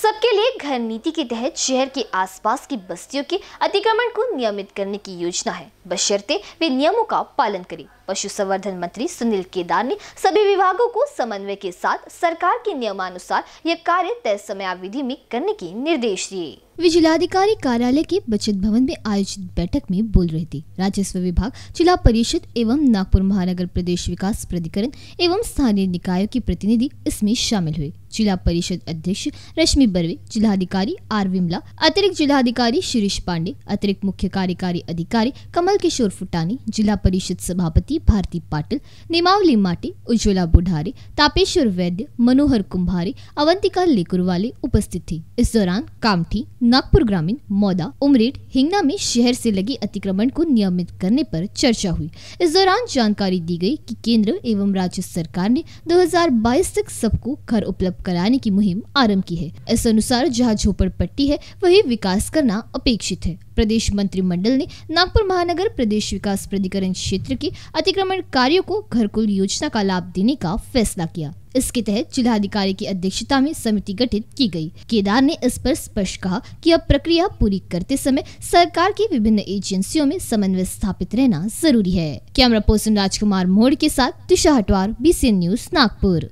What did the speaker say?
सबके लिए घर नीति के तहत शहर के आसपास की बस्तियों के अतिक्रमण को नियमित करने की योजना है बशर्ते वे नियमों का पालन करें पशु संवर्धन मंत्री सुनील केदार ने सभी विभागों को समन्वय के साथ सरकार के नियमानुसार यह कार्य तय समयावधि में करने के निर्देश दिए वे जिलाधिकारी कार्यालय के बचत भवन में आयोजित बैठक में बोल रहे थे राजस्व विभाग जिला परिषद एवं नागपुर महानगर प्रदेश विकास प्राधिकरण एवं स्थानीय निकायों के प्रतिनिधि इसमें शामिल हुए जिला परिषद अध्यक्ष रश्मि बर्वे जिलाधिकारी आर विमला अतिरिक्त जिलाधिकारी शिरीष पांडे अतिरिक्त मुख्य कार्यकारी अधिकारी कमल किशोर फुटानी जिला परिषद सभापति भारती पाटिल निमावली माटी उज्ज्वला बुढ़ारी तापेश्वर वैद्य मनोहर कुंभारी अवंतिका लेकुरवाले उपस्थित थी इस दौरान कामठी नागपुर ग्रामीण मौदा उमरेड हिंगना में शहर से लगी अतिक्रमण को नियमित करने पर चर्चा हुई इस दौरान जानकारी दी गई कि केंद्र एवं राज्य सरकार ने 2022 तक सबको घर उपलब्ध कराने की मुहिम आरंभ की है इस अनुसार जहाँ झोपड़ पट्टी है वही विकास करना अपेक्षित है प्रदेश मंत्रिमंडल ने नागपुर महानगर प्रदेश विकास प्राधिकरण क्षेत्र के अतिक्रमण कार्यों को घरकुल योजना का लाभ देने का फैसला किया इसके तहत जिलाधिकारी की अध्यक्षता में समिति गठित की गई। केदार ने इस पर स्पष्ट कहा कि अब प्रक्रिया पूरी करते समय सरकार की विभिन्न एजेंसियों में समन्वय स्थापित रहना जरूरी है कैमरा पर्सन राजकुमार मोड़ के साथ तुषा हटवार बी न्यूज नागपुर